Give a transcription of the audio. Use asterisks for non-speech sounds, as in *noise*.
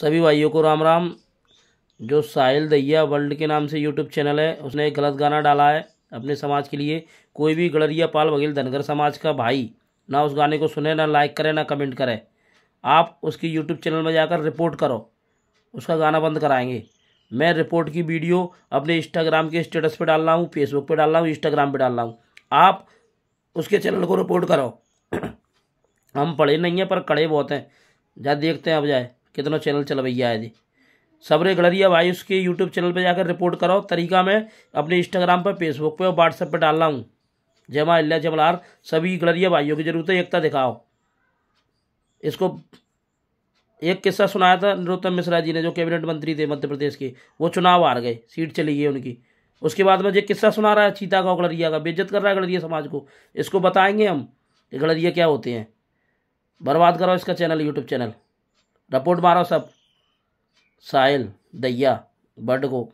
सभी भाइयों को राम राम जो साहिल दैया वर्ल्ड के नाम से यूट्यूब चैनल है उसने एक गलत गाना डाला है अपने समाज के लिए कोई भी गलरिया पाल बघेल धनगर समाज का भाई ना उस गाने को सुने ना लाइक करे ना कमेंट करे आप उसकी यूट्यूब चैनल में जाकर रिपोर्ट करो उसका गाना बंद कराएंगे मैं रिपोर्ट की वीडियो अपने इंस्टाग्राम के स्टेटस पर डाल रहा हूँ फेसबुक पर डाल रहा हूँ इंस्टाग्राम पर डाल रहा हूँ आप उसके चैनल को रिपोर्ट करो *clears throat* हम पढ़े नहीं हैं पर कड़े बहुत हैं जहाँ देखते हैं अब जाए कितना चैनल चल भैया है जी सबरे गलरिया भाई उसके यूट्यूब चैनल पर जाकर रिपोर्ट कराओ तरीका मैं अपने इंस्टाग्राम पर फेसबुक पर और व्हाट्सएप पर डाल रहा हूँ जमा अल्लाह जमलार सभी गलरिया भाइयों की जरूरत है एकता दिखाओ इसको एक किस्सा सुनाया था नरोत्तम मिश्रा जी ने जो कैबिनेट मंत्री थे मध्य प्रदेश के वो चुनाव हार गए सीट चली गई उनकी उसके बाद में जो किस्सा सुना रहा है चीता का गलरिया का बेज्जत कर रहा है गलरिया समाज को इसको बताएंगे हम कि गलरिया क्या होते हैं बर्बाद करो इसका चैनल यूट्यूब चैनल रिपोर्ट मारो सब साहिल दैया बर्ड को